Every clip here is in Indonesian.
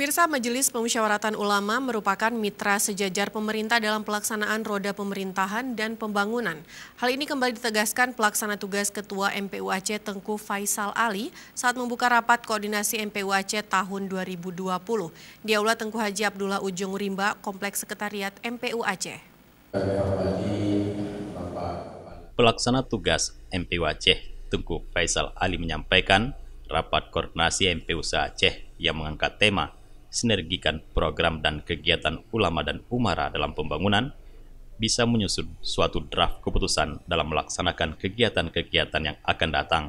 Pemirsa Majelis Pemusyawaratan Ulama merupakan mitra sejajar pemerintah dalam pelaksanaan roda pemerintahan dan pembangunan. Hal ini kembali ditegaskan pelaksana tugas Ketua Aceh Tengku Faisal Ali saat membuka rapat koordinasi Aceh tahun 2020 di Aula Tengku Haji Abdullah Ujung Rimba, Kompleks Sekretariat Aceh. Pelaksana tugas Aceh Tengku Faisal Ali menyampaikan rapat koordinasi MPU Aceh yang mengangkat tema sinergikan program dan kegiatan ulama dan umara dalam pembangunan, bisa menyusun suatu draft keputusan dalam melaksanakan kegiatan-kegiatan yang akan datang.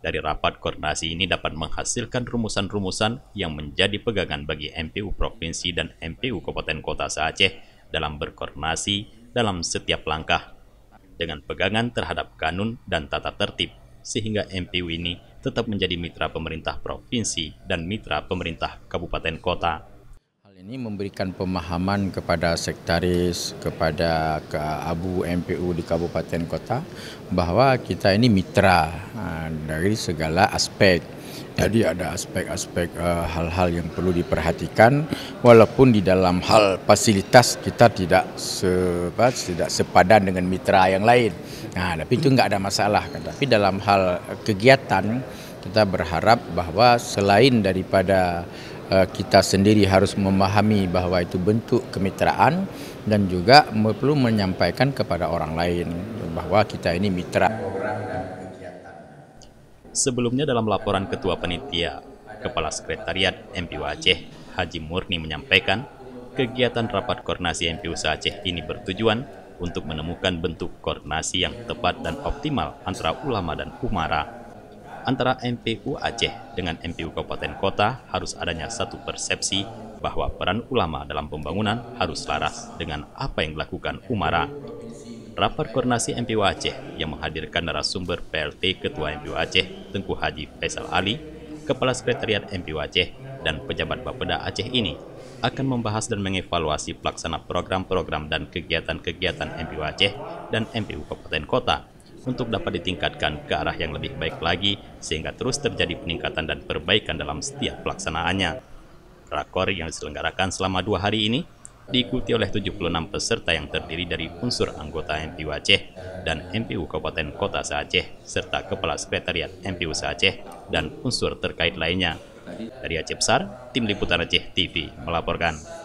Dari rapat koordinasi ini dapat menghasilkan rumusan-rumusan yang menjadi pegangan bagi MPU Provinsi dan MPU Kabupaten Kota aceh dalam berkoordinasi dalam setiap langkah dengan pegangan terhadap kanun dan tata tertib sehingga MPU ini tetap menjadi mitra pemerintah provinsi dan mitra pemerintah kabupaten kota. Hal ini memberikan pemahaman kepada sektaris, kepada ke abu MPU di kabupaten kota bahwa kita ini mitra ah, dari segala aspek jadi ada aspek-aspek eh, hal-hal yang perlu diperhatikan walaupun di dalam hal fasilitas kita tidak se, sepadan dengan mitra yang lain. Nah, tapi itu nggak ada masalah kan. Tapi dalam hal eh, kegiatan kita berharap bahwa selain daripada eh, kita sendiri harus memahami bahwa itu bentuk kemitraan dan juga perlu menyampaikan kepada orang lain bahwa kita ini mitra. Sebelumnya dalam laporan Ketua Penitia, Kepala Sekretariat MPU Aceh, Haji Murni menyampaikan, kegiatan rapat koordinasi MPU Aceh ini bertujuan untuk menemukan bentuk koordinasi yang tepat dan optimal antara ulama dan umara. Antara MPU Aceh dengan MPU Kabupaten Kota harus adanya satu persepsi bahwa peran ulama dalam pembangunan harus selaras dengan apa yang dilakukan umara rapat koordinasi MPU Aceh yang menghadirkan narasumber PLT Ketua MPU Aceh Tengku Haji Faisal Ali, Kepala Sekretariat MPU Aceh, dan pejabat Bapeda Aceh ini akan membahas dan mengevaluasi pelaksana program-program dan kegiatan-kegiatan MPU Aceh dan MPU Kabupaten Kota untuk dapat ditingkatkan ke arah yang lebih baik lagi sehingga terus terjadi peningkatan dan perbaikan dalam setiap pelaksanaannya. Rakor yang diselenggarakan selama dua hari ini diikuti oleh 76 peserta yang terdiri dari unsur anggota MPU Aceh dan MPU Kabupaten Kota Aceh serta Kepala Sekretariat MPU Aceh dan unsur terkait lainnya. Dari Aceh Besar, Tim Liputan Aceh TV melaporkan.